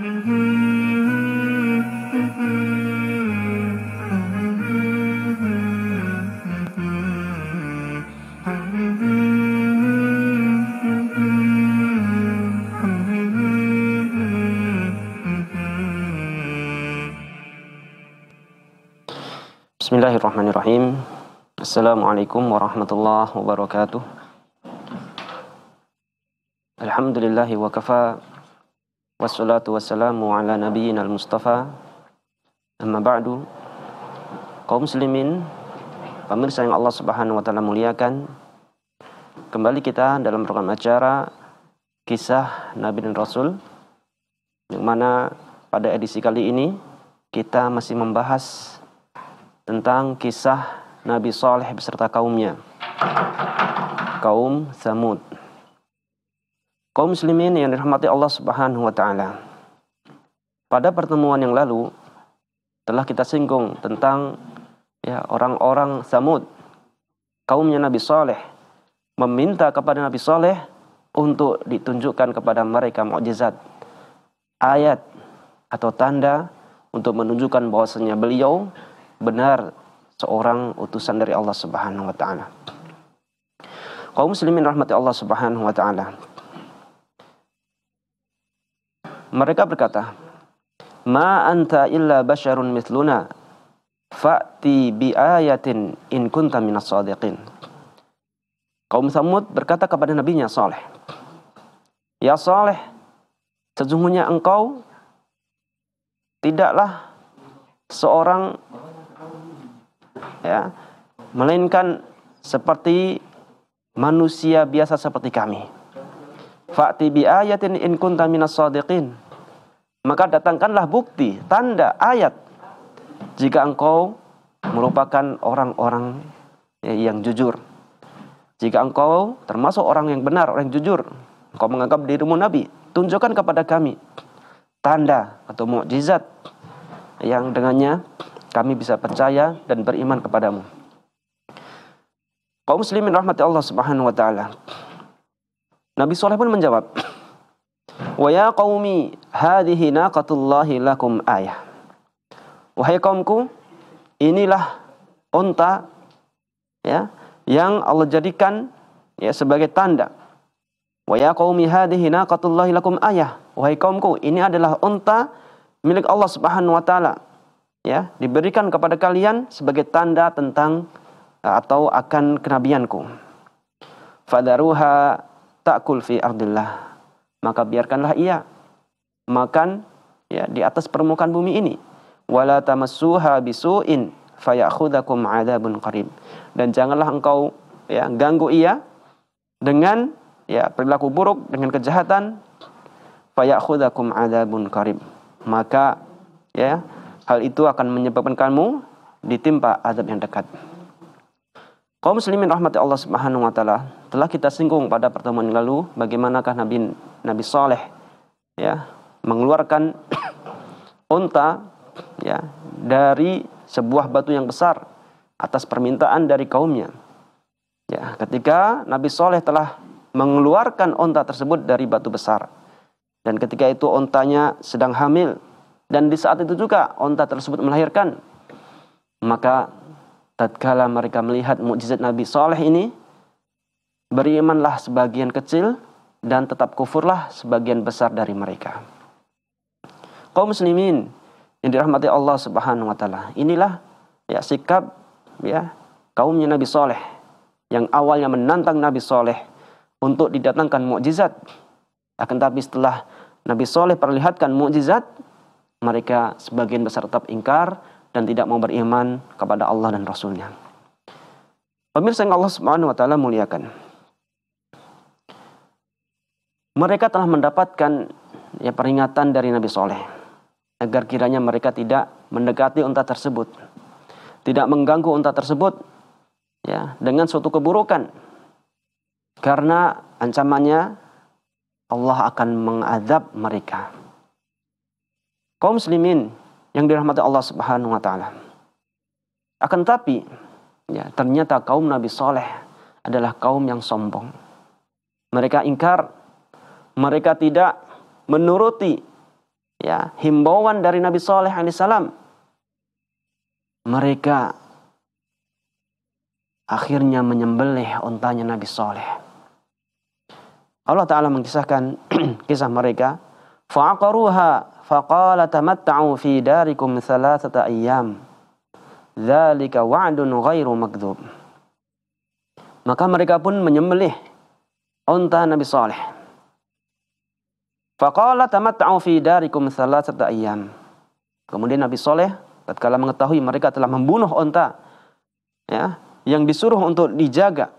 Bismillahirrahmanirrahim. Assalamualaikum warahmatullahi wabarakatuh. Alhamdulillahi wa kafa Wassalatu wassalamu ala nabiyyin al-mustafa Amma ba'du Kaum muslimin Pemirsa yang Allah subhanahu wa ta'ala muliakan Kembali kita dalam program acara Kisah Nabi dan Rasul Yang mana pada edisi kali ini Kita masih membahas Tentang kisah Nabi Saleh beserta kaumnya Kaum Samud Kaum muslimin yang dirahmati Allah Subhanahu wa taala. Pada pertemuan yang lalu telah kita singgung tentang ya orang-orang Samud kaumnya Nabi Saleh meminta kepada Nabi Saleh untuk ditunjukkan kepada mereka mukjizat ayat atau tanda untuk menunjukkan bahwasanya beliau benar seorang utusan dari Allah Subhanahu wa taala. Kaum muslimin rahmati Allah Subhanahu wa taala. Mereka berkata, "Ma anta illa basharun misluna, fa'ti bi ayatin in kunta minas sadiqin." Kaum Samud berkata kepada nabinya Saleh, "Ya Saleh, sesungguhnya engkau tidaklah seorang ya, melainkan seperti manusia biasa seperti kami." Fa'ti bi ayatin in kunta minas sadiqin. Maka datangkanlah bukti, tanda, ayat. Jika engkau merupakan orang-orang eh, yang jujur. Jika engkau termasuk orang yang benar, orang yang jujur. Engkau menganggap dirimu Nabi. Tunjukkan kepada kami tanda atau mukjizat yang dengannya kami bisa percaya dan beriman kepadamu. Kaum muslimin rahmati Allah Subhanahu wa taala. Nabi Soleh pun menjawab, Waya qawmi hadihi naqatullahi lakum ayah. Wahai kaumku, inilah unta, ya, yang Allah jadikan ya sebagai tanda. Waya qawmi hadihi naqatullahi lakum ayah. Wahai kaumku, ini adalah unta milik Allah Subhanahu wa taala. Ya, diberikan kepada kalian sebagai tanda tentang atau akan kenabianku. Fadaruha takul fi ardillah. Maka biarkanlah ia makan ya di atas permukaan bumi ini. Wala tamassuha bisu'in fayakhudhakum adzabun qarib. Dan janganlah engkau ya ganggu ia dengan ya perilaku buruk, dengan kejahatan fayakhudhakum adzabun qarib. Maka ya hal itu akan menyebabkan kamu ditimpa azab yang dekat. Kaum muslimin rahmati Allah Subhanahu wa taala, telah kita singgung pada pertemuan yang lalu bagaimanakah Nabi Nabi Saleh ya mengeluarkan unta ya dari sebuah batu yang besar atas permintaan dari kaumnya. Ya, ketika Nabi Saleh telah mengeluarkan unta tersebut dari batu besar dan ketika itu ontanya sedang hamil dan di saat itu juga onta tersebut melahirkan maka tatkala mereka melihat mukjizat Nabi Soleh ini, berimanlah sebagian kecil dan tetap kufurlah sebagian besar dari mereka. Kaum muslimin yang dirahmati Allah Subhanahu wa taala. Inilah ya sikap ya kaumnya Nabi Soleh yang awalnya menantang Nabi Soleh untuk didatangkan mukjizat. Akan tapi setelah Nabi Soleh perlihatkan mukjizat, mereka sebagian besar tetap ingkar dan tidak mau beriman kepada Allah dan Rasulnya. Pemirsa yang Allah Subhanahu wa taala muliakan. Mereka telah mendapatkan ya peringatan dari Nabi Soleh agar kiranya mereka tidak mendekati unta tersebut, tidak mengganggu unta tersebut ya dengan suatu keburukan karena ancamannya Allah akan mengadab mereka. Kaum muslimin yang dirahmati Allah Subhanahu wa taala. Akan tapi ya ternyata kaum Nabi Soleh adalah kaum yang sombong. Mereka ingkar, mereka tidak menuruti ya himbauan dari Nabi Soleh alaihissalam. Mereka akhirnya menyembelih untanya Nabi Soleh. Allah Ta'ala mengisahkan kisah mereka. Fa'aqaruha faqala tamatta'u fi darikum thalathata ayyam. Dzalika wa'dun ghairu makdzub. Maka mereka pun menyembelih unta Nabi Saleh. Faqala tamatta'u fi darikum thalathata ayyam. Kemudian Nabi Saleh tatkala mengetahui mereka telah membunuh unta ya, yang disuruh untuk dijaga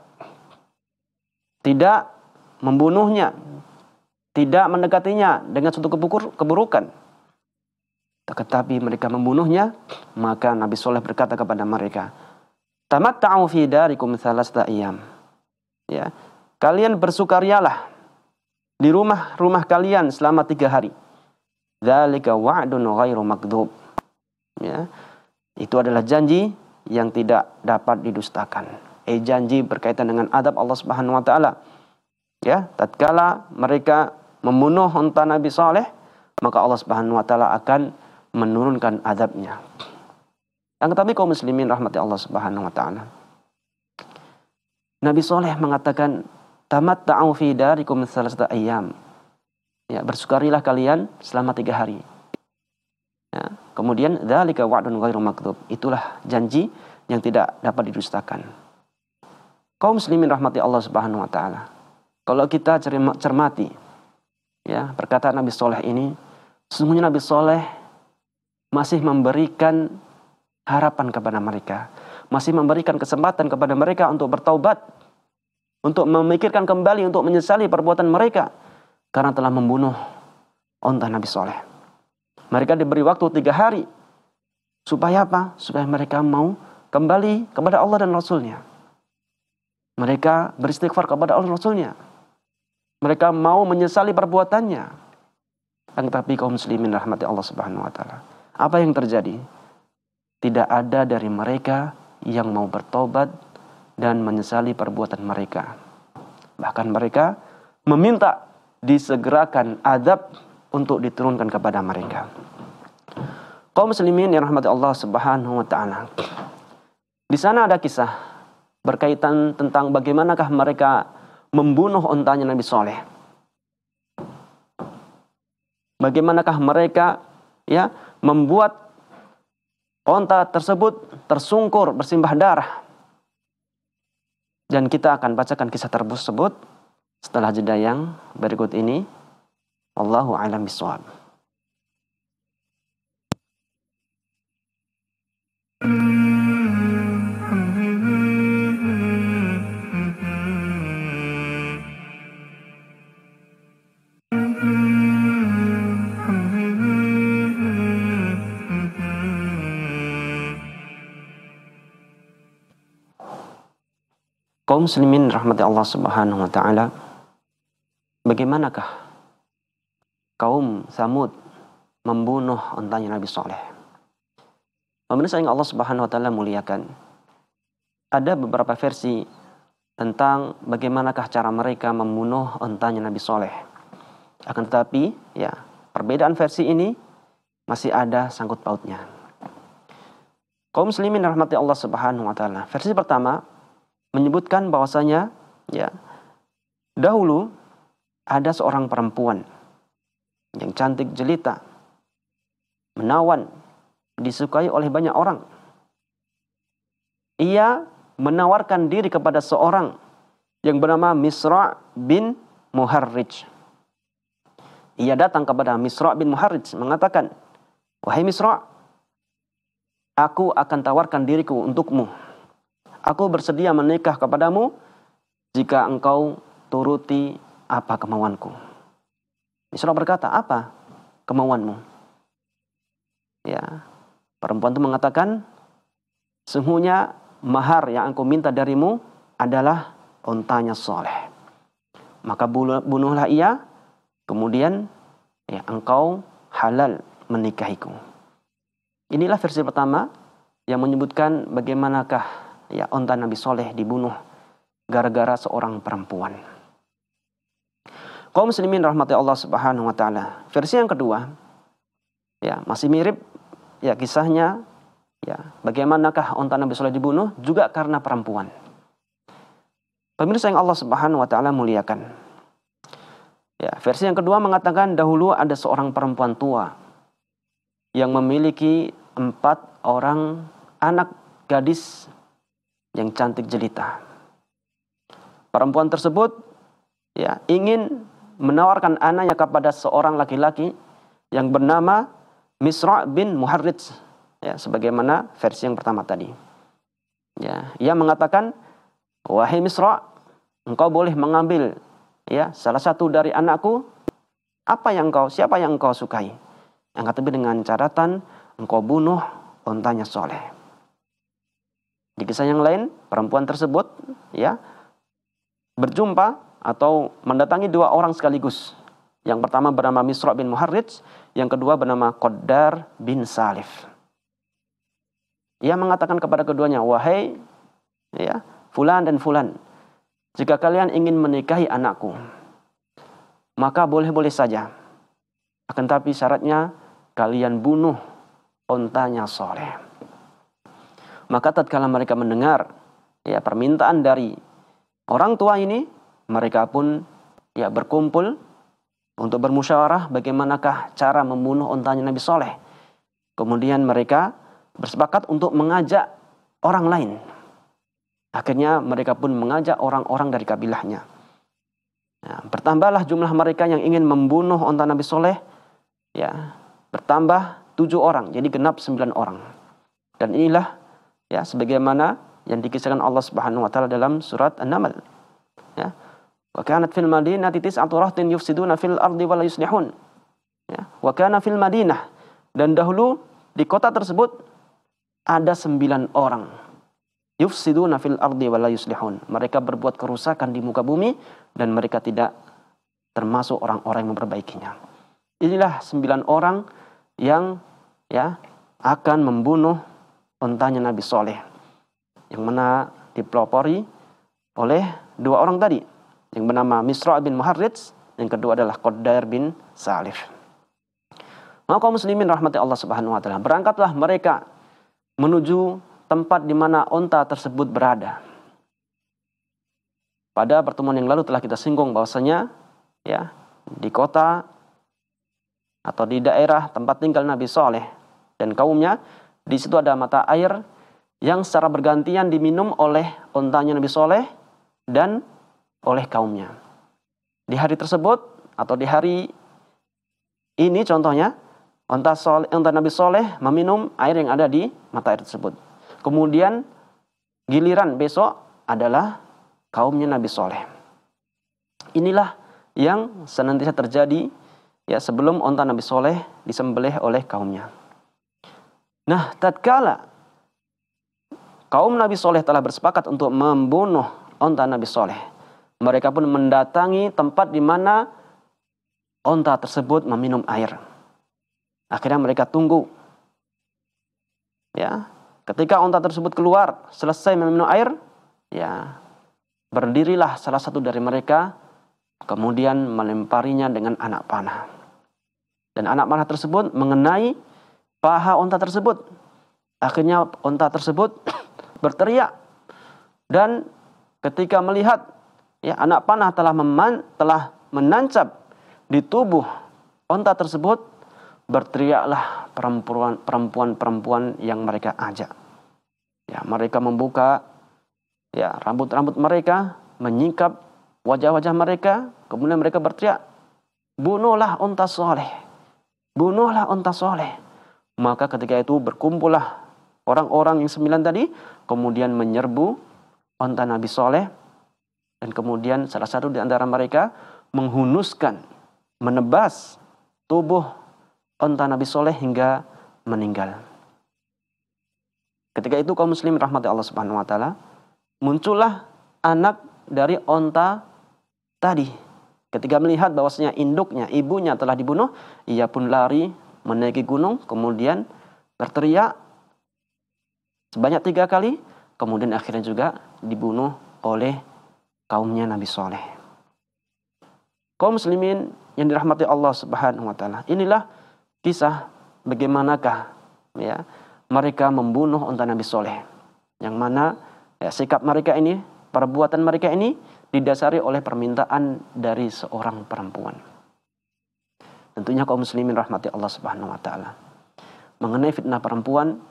tidak membunuhnya tidak mendekatinya dengan suatu keburukan. Tetapi mereka membunuhnya, maka Nabi Soleh berkata kepada mereka, Tamat fi darikum thalasda Ya. Kalian bersukarialah di rumah-rumah kalian selama tiga hari. Dzalika wa'dun ghairu makdub. Ya. Itu adalah janji yang tidak dapat didustakan. Eh janji berkaitan dengan adab Allah Subhanahu wa taala. Ya, tatkala mereka membunuh unta Nabi Saleh, maka Allah Subhanahu wa taala akan menurunkan adabnya. Yang tetapi kaum muslimin rahmati Allah Subhanahu wa taala. Nabi Saleh mengatakan, "Tamat ta'u fi darikum salasata ayyam." Ya, bersukarilah kalian selama tiga hari. Ya, kemudian dzalika wa'dun ghairu maktub. Itulah janji yang tidak dapat didustakan. Kaum muslimin rahmati Allah Subhanahu wa taala. Kalau kita cermati ya perkataan Nabi Soleh ini sesungguhnya Nabi Soleh masih memberikan harapan kepada mereka masih memberikan kesempatan kepada mereka untuk bertaubat untuk memikirkan kembali untuk menyesali perbuatan mereka karena telah membunuh onta Nabi Soleh mereka diberi waktu tiga hari supaya apa supaya mereka mau kembali kepada Allah dan Rasulnya mereka beristighfar kepada Allah dan Rasulnya mereka mau menyesali perbuatannya. Dan tetapi kaum muslimin rahmati Allah Subhanahu wa taala. Apa yang terjadi? Tidak ada dari mereka yang mau bertobat dan menyesali perbuatan mereka. Bahkan mereka meminta disegerakan adab untuk diturunkan kepada mereka. Kaum muslimin yang rahmati Allah Subhanahu wa taala. Di sana ada kisah berkaitan tentang bagaimanakah mereka membunuh ontanya Nabi Soleh. Bagaimanakah mereka ya membuat onta tersebut tersungkur bersimbah darah? Dan kita akan bacakan kisah tersebut setelah jeda yang berikut ini. Allahu a'lam bishawab. muslimin rahmati Allah Subhanahu wa taala. Bagaimanakah kaum Samud membunuh untanya Nabi Soleh? Pemirsa yang Allah Subhanahu wa taala muliakan. Ada beberapa versi tentang bagaimanakah cara mereka membunuh untanya Nabi Soleh. Akan tetapi, ya, perbedaan versi ini masih ada sangkut pautnya. Kaum muslimin rahmati Allah Subhanahu wa taala. Versi pertama, menyebutkan bahwasanya ya dahulu ada seorang perempuan yang cantik jelita, menawan, disukai oleh banyak orang. Ia menawarkan diri kepada seorang yang bernama Misra bin Muharrij. Ia datang kepada Misra bin Muharrij mengatakan, "Wahai Misra, aku akan tawarkan diriku untukmu." Aku bersedia menikah kepadamu jika engkau turuti apa kemauanku. Isra berkata, apa kemauanmu? Ya, perempuan itu mengatakan, sungguhnya mahar yang aku minta darimu adalah ontanya soleh. Maka bunuhlah ia, kemudian ya, engkau halal menikahiku. Inilah versi pertama yang menyebutkan bagaimanakah ya onta Nabi Soleh dibunuh gara-gara seorang perempuan. Kaum muslimin rahmati Allah Subhanahu wa taala. Versi yang kedua ya masih mirip ya kisahnya ya bagaimanakah onta Nabi Soleh dibunuh juga karena perempuan. Pemirsa yang Allah Subhanahu wa taala muliakan. Ya, versi yang kedua mengatakan dahulu ada seorang perempuan tua yang memiliki empat orang anak gadis yang cantik jelita. Perempuan tersebut ya ingin menawarkan anaknya kepada seorang laki-laki yang bernama Misra bin Muharrid ya sebagaimana versi yang pertama tadi. Ya, ia mengatakan, "Wahai Misra, engkau boleh mengambil ya salah satu dari anakku. Apa yang engkau siapa yang engkau sukai?" Yang kata dengan catatan engkau bunuh ontanya soleh. Di kisah yang lain, perempuan tersebut ya berjumpa atau mendatangi dua orang sekaligus. Yang pertama bernama Misra bin Muharrij, yang kedua bernama Qaddar bin Salif. Ia mengatakan kepada keduanya, "Wahai ya, fulan dan fulan, jika kalian ingin menikahi anakku, maka boleh-boleh saja. Akan tapi syaratnya kalian bunuh ontanya soleh." Maka tatkala mereka mendengar ya permintaan dari orang tua ini, mereka pun ya berkumpul untuk bermusyawarah bagaimanakah cara membunuh ontanya Nabi Soleh. Kemudian mereka bersepakat untuk mengajak orang lain. Akhirnya mereka pun mengajak orang-orang dari kabilahnya. Nah, bertambahlah jumlah mereka yang ingin membunuh onta Nabi Soleh. Ya, bertambah tujuh orang, jadi genap sembilan orang. Dan inilah ya sebagaimana yang dikisahkan Allah Subhanahu wa taala dalam surat An-Naml ya wa kanat fil madinati tis'atu rahtin yufsiduna fil ardi wa la yuslihun ya wa kana fil madinah dan dahulu di kota tersebut ada sembilan orang yufsiduna fil ardi wa la yuslihun mereka berbuat kerusakan di muka bumi dan mereka tidak termasuk orang-orang yang memperbaikinya inilah sembilan orang yang ya akan membunuh ontanya Nabi Soleh yang mana dipelopori oleh dua orang tadi yang bernama Misra bin Muharriz yang kedua adalah Qaddair bin Salif. Maka nah, muslimin rahmati Allah Subhanahu wa taala, berangkatlah mereka menuju tempat di mana onta tersebut berada. Pada pertemuan yang lalu telah kita singgung bahwasanya ya di kota atau di daerah tempat tinggal Nabi Soleh dan kaumnya di situ ada mata air yang secara bergantian diminum oleh ontanya Nabi Soleh dan oleh kaumnya. Di hari tersebut atau di hari ini contohnya, onta, soleh, onta Nabi Soleh meminum air yang ada di mata air tersebut. Kemudian giliran besok adalah kaumnya Nabi Soleh. Inilah yang senantiasa terjadi ya sebelum onta Nabi Soleh disembelih oleh kaumnya. Nah, tatkala kaum Nabi Soleh telah bersepakat untuk membunuh onta Nabi Soleh, mereka pun mendatangi tempat di mana onta tersebut meminum air. Akhirnya mereka tunggu. Ya, ketika onta tersebut keluar, selesai meminum air, ya berdirilah salah satu dari mereka kemudian melemparinya dengan anak panah. Dan anak panah tersebut mengenai paha unta tersebut. Akhirnya unta tersebut berteriak dan ketika melihat ya anak panah telah meman, telah menancap di tubuh unta tersebut berteriaklah perempuan perempuan-perempuan yang mereka ajak. Ya, mereka membuka ya rambut-rambut mereka, menyingkap wajah-wajah mereka, kemudian mereka berteriak, "Bunuhlah unta soleh! Bunuhlah unta soleh!" Maka ketika itu berkumpullah orang-orang yang sembilan tadi, kemudian menyerbu onta Nabi Soleh, dan kemudian salah satu di antara mereka menghunuskan, menebas tubuh onta Nabi Soleh hingga meninggal. Ketika itu kaum muslim rahmati Allah subhanahu wa ta'ala, muncullah anak dari onta tadi. Ketika melihat bahwasanya induknya, ibunya telah dibunuh, ia pun lari menaiki gunung, kemudian berteriak sebanyak tiga kali, kemudian akhirnya juga dibunuh oleh kaumnya Nabi Soleh. Kaum muslimin yang dirahmati Allah Subhanahu wa taala. Inilah kisah bagaimanakah ya mereka membunuh unta Nabi Soleh. Yang mana ya, sikap mereka ini, perbuatan mereka ini didasari oleh permintaan dari seorang perempuan tentunya kaum muslimin rahmati Allah Subhanahu wa taala. Mengenai fitnah perempuan,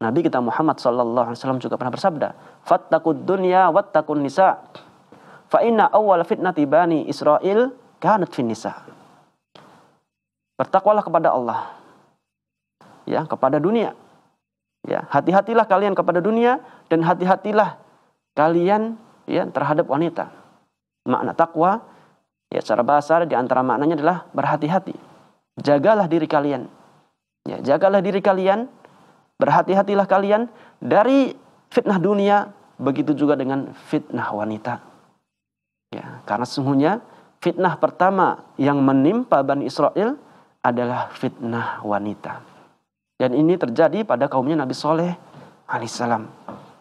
Nabi kita Muhammad sallallahu alaihi wasallam juga pernah bersabda, "Fattaqud dunya wattaqun nisa." Fa inna awwal fitnati bani Israel kanat fin nisa. Bertakwalah kepada Allah. Ya, kepada dunia. Ya, hati-hatilah kalian kepada dunia dan hati-hatilah kalian ya terhadap wanita. Makna takwa Ya, secara bahasa di antara maknanya adalah berhati-hati. Jagalah diri kalian. Ya, jagalah diri kalian, berhati-hatilah kalian dari fitnah dunia, begitu juga dengan fitnah wanita. Ya, karena sesungguhnya fitnah pertama yang menimpa Bani Israel adalah fitnah wanita. Dan ini terjadi pada kaumnya Nabi Soleh alaihissalam.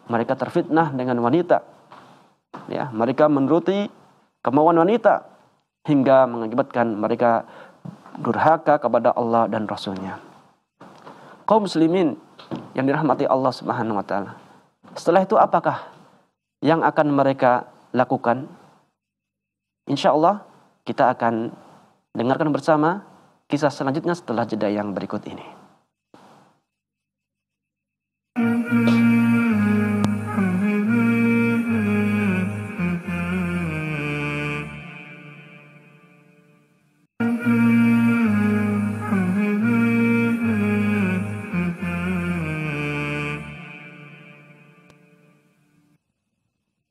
Mereka terfitnah dengan wanita. Ya, mereka menuruti kemauan wanita hingga mengakibatkan mereka durhaka kepada Allah dan Rasulnya. Kaum muslimin yang dirahmati Allah Subhanahu wa taala. Setelah itu apakah yang akan mereka lakukan? Insya Allah kita akan dengarkan bersama kisah selanjutnya setelah jeda yang berikut ini.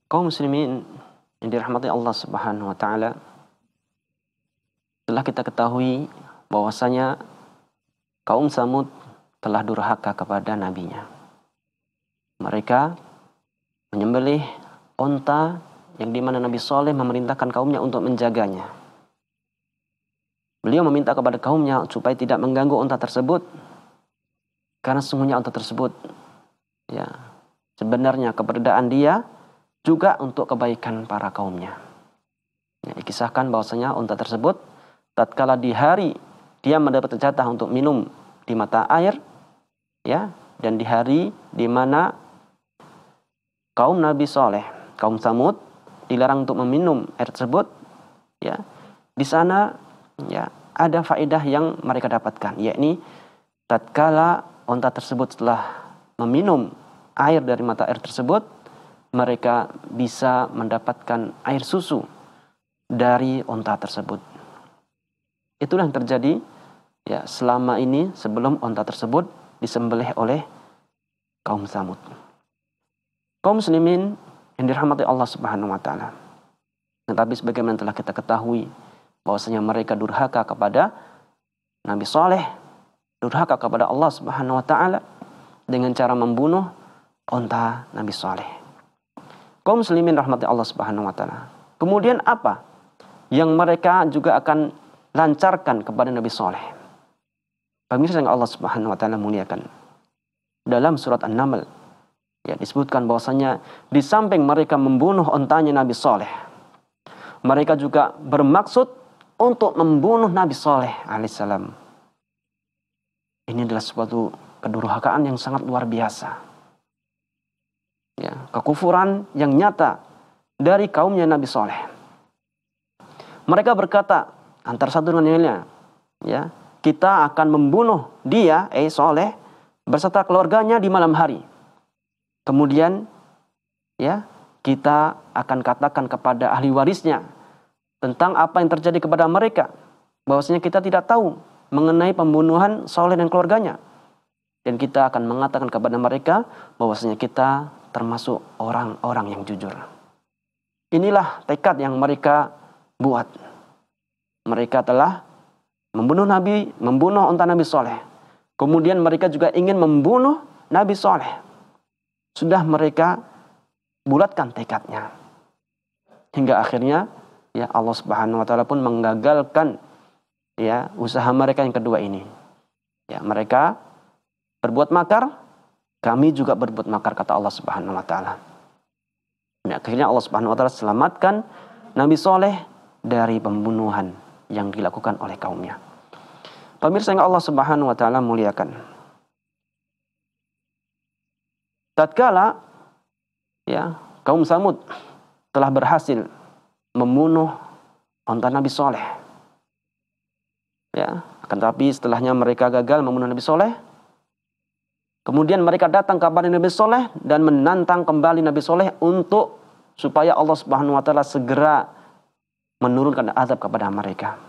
kaum muslimin yang dirahmati Allah Subhanahu wa taala telah kita ketahui bahwasanya kaum Samud telah durhaka kepada nabinya. Mereka menyembelih onta yang dimana Nabi Soleh memerintahkan kaumnya untuk menjaganya. Beliau meminta kepada kaumnya supaya tidak mengganggu onta tersebut karena sungguhnya onta tersebut ya sebenarnya keberadaan dia juga untuk kebaikan para kaumnya. Ya, dikisahkan bahwasanya unta tersebut tatkala di hari dia mendapat jatah untuk minum di mata air ya dan di hari di mana kaum Nabi Soleh, kaum Samud dilarang untuk meminum air tersebut ya di sana ya ada faedah yang mereka dapatkan yakni tatkala unta tersebut setelah meminum air dari mata air tersebut mereka bisa mendapatkan air susu dari onta tersebut. Itulah yang terjadi ya selama ini sebelum onta tersebut disembelih oleh kaum Samud. Kaum muslimin yang dirahmati Allah Subhanahu wa taala. Tetapi sebagaimana telah kita ketahui bahwasanya mereka durhaka kepada Nabi Saleh, durhaka kepada Allah Subhanahu wa taala dengan cara membunuh onta Nabi Saleh. Kaum muslimin rahmati Allah Subhanahu wa taala. Kemudian apa yang mereka juga akan lancarkan kepada Nabi Saleh? Pemirsa yang Allah Subhanahu wa taala muliakan. Dalam surat An-Naml ya disebutkan bahwasanya di samping mereka membunuh ontanya Nabi Soleh, mereka juga bermaksud untuk membunuh Nabi Soleh, alaihissalam. Ini adalah suatu kedurhakaan yang sangat luar biasa ya, kekufuran yang nyata dari kaumnya Nabi Soleh. Mereka berkata antar satu dengan lainnya, ya kita akan membunuh dia, eh Soleh, berserta keluarganya di malam hari. Kemudian, ya kita akan katakan kepada ahli warisnya tentang apa yang terjadi kepada mereka, bahwasanya kita tidak tahu mengenai pembunuhan Soleh dan keluarganya dan kita akan mengatakan kepada mereka bahwasanya kita termasuk orang-orang yang jujur. Inilah tekad yang mereka buat. Mereka telah membunuh Nabi, membunuh unta Nabi Soleh. Kemudian mereka juga ingin membunuh Nabi Soleh. Sudah mereka bulatkan tekadnya. Hingga akhirnya ya Allah Subhanahu wa taala pun menggagalkan ya usaha mereka yang kedua ini. Ya, mereka berbuat makar, kami juga berbuat makar kata Allah Subhanahu wa taala. akhirnya Allah Subhanahu wa taala selamatkan Nabi Soleh dari pembunuhan yang dilakukan oleh kaumnya. Pemirsa yang Allah Subhanahu wa taala muliakan. Tatkala ya, kaum Samud telah berhasil membunuh onta Nabi Soleh. Ya, akan tetapi setelahnya mereka gagal membunuh Nabi Soleh, Kemudian mereka datang kepada Nabi Soleh dan menantang kembali Nabi Soleh untuk supaya Allah Subhanahu wa taala segera menurunkan azab kepada mereka.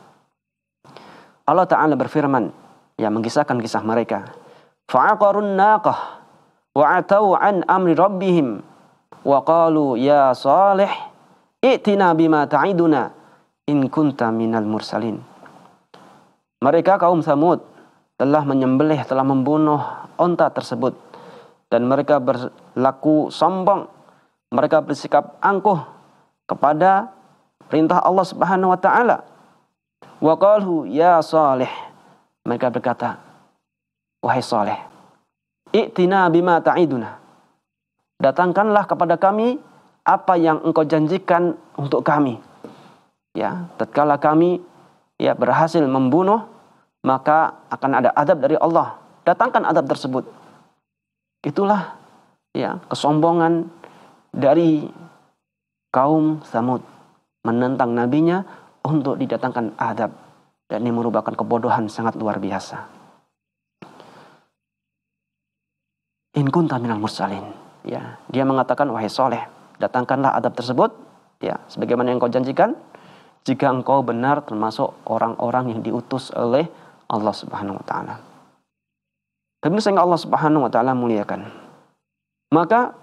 Allah Ta'ala berfirman, ya mengisahkan kisah mereka. Fa'aqarun naqah wa'atau an amri rabbihim wa qalu ya salih i'tina bima ta'iduna in kunta minal mursalin. Mereka kaum Samud telah menyembelih, telah membunuh onta tersebut. Dan mereka berlaku sombong. Mereka bersikap angkuh kepada perintah Allah Subhanahu wa taala. Wakalhu ya Salih. Mereka berkata, "Wahai Saleh, i'tina bima ta'iduna." Datangkanlah kepada kami apa yang engkau janjikan untuk kami. Ya, tatkala kami ya berhasil membunuh maka akan ada adab dari Allah. Datangkan adab tersebut. Itulah ya kesombongan dari kaum Samud menentang nabinya untuk didatangkan adab dan ini merupakan kebodohan sangat luar biasa. In kunta minal mursalin. Ya, dia mengatakan wahai soleh, datangkanlah adab tersebut ya, sebagaimana yang kau janjikan jika engkau benar termasuk orang-orang yang diutus oleh Allah Subhanahu wa taala. Pemirsa sehingga Allah Subhanahu wa taala muliakan. Maka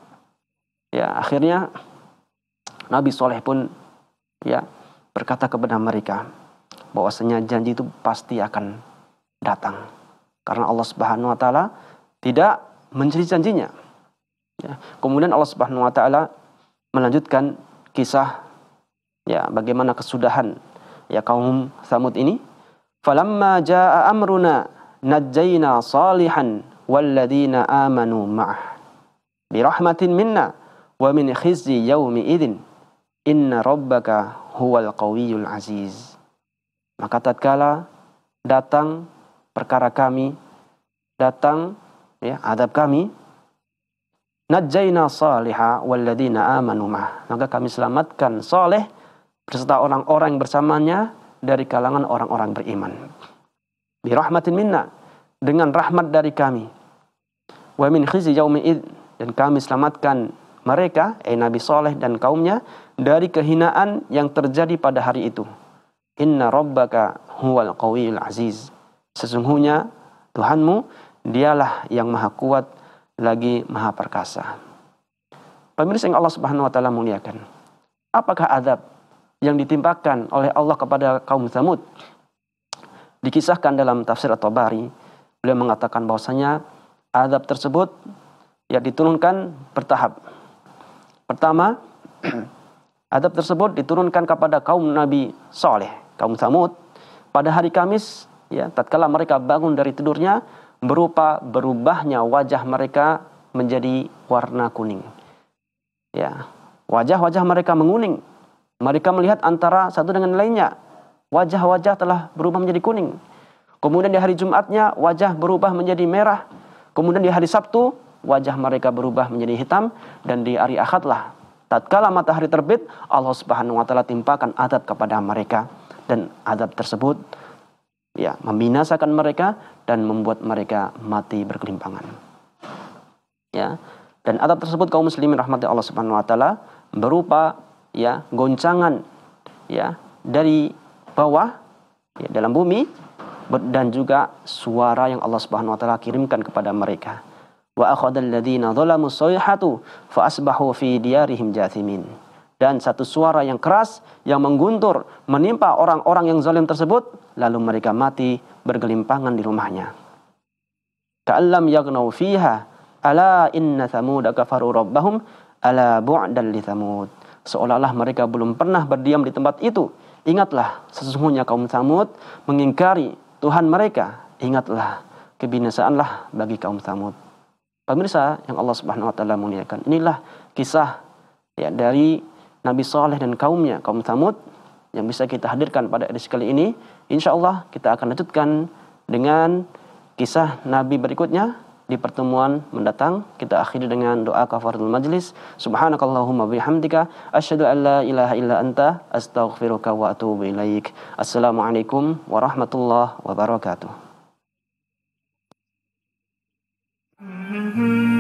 ya akhirnya Nabi Soleh pun ya berkata kepada mereka bahwasanya janji itu pasti akan datang karena Allah Subhanahu wa taala tidak mencuri janjinya. Ya. Kemudian Allah Subhanahu wa taala melanjutkan kisah ya bagaimana kesudahan ya kaum Samud ini Falamma jaa amruna najjayna salihan walladzina amanu ma'ah. Birahmatin minna wa min khizyi yaumi idin. Inna rabbaka huwal qawiyul aziz. Maka tatkala datang perkara kami, datang ya, adab kami, Najjaina saliha walladina amanu mah. Maka kami selamatkan soleh berserta orang-orang yang bersamanya dari kalangan orang-orang beriman. Bi rahmatin minna dengan rahmat dari kami. Wa min khizi yaumi id dan kami selamatkan mereka, eh Nabi Saleh dan kaumnya dari kehinaan yang terjadi pada hari itu. Inna rabbaka huwal qawiyul aziz. Sesungguhnya Tuhanmu dialah yang maha kuat lagi maha perkasa. Pemirsa yang Allah Subhanahu wa taala muliakan. Apakah adab yang ditimpakan oleh Allah kepada kaum Samud. Dikisahkan dalam tafsir atau bari, beliau mengatakan bahwasanya azab tersebut ya diturunkan bertahap. Pertama, azab tersebut diturunkan kepada kaum Nabi Soleh, kaum Samud pada hari Kamis ya tatkala mereka bangun dari tidurnya berupa berubahnya wajah mereka menjadi warna kuning. Ya, wajah-wajah mereka menguning mereka melihat antara satu dengan lainnya. Wajah-wajah telah berubah menjadi kuning. Kemudian di hari Jumatnya wajah berubah menjadi merah. Kemudian di hari Sabtu wajah mereka berubah menjadi hitam dan di hari Ahadlah tatkala matahari terbit Allah Subhanahu wa taala timpakan adab kepada mereka dan adab tersebut ya membinasakan mereka dan membuat mereka mati berkelimpangan. Ya. Dan adab tersebut kaum muslimin rahmati Allah Subhanahu wa taala berupa ya goncangan ya dari bawah ya, dalam bumi dan juga suara yang Allah Subhanahu wa taala kirimkan kepada mereka. Wa akhadhal ladzina zalamu sayhatu fa asbahu fi diyarihim jathimin. Dan satu suara yang keras yang mengguntur menimpa orang-orang yang zalim tersebut lalu mereka mati bergelimpangan di rumahnya. Ka'allam yagnau fiha ala inna thamud kafaru rabbahum ala bu'dan li thamud seolah-olah mereka belum pernah berdiam di tempat itu. Ingatlah, sesungguhnya kaum Samud mengingkari Tuhan mereka. Ingatlah, kebinasaanlah bagi kaum Samud. Pemirsa yang Allah Subhanahu wa taala muliakan. Inilah kisah ya dari Nabi Saleh dan kaumnya, kaum Samud yang bisa kita hadirkan pada edisi kali ini. Insya Allah kita akan lanjutkan dengan kisah Nabi berikutnya di pertemuan mendatang kita akhiri dengan doa kafaratul majlis subhanakallahumma bihamdika asyhadu an la ilaha illa anta astaghfiruka wa atubu ilaik assalamualaikum warahmatullahi wabarakatuh Mm-hmm.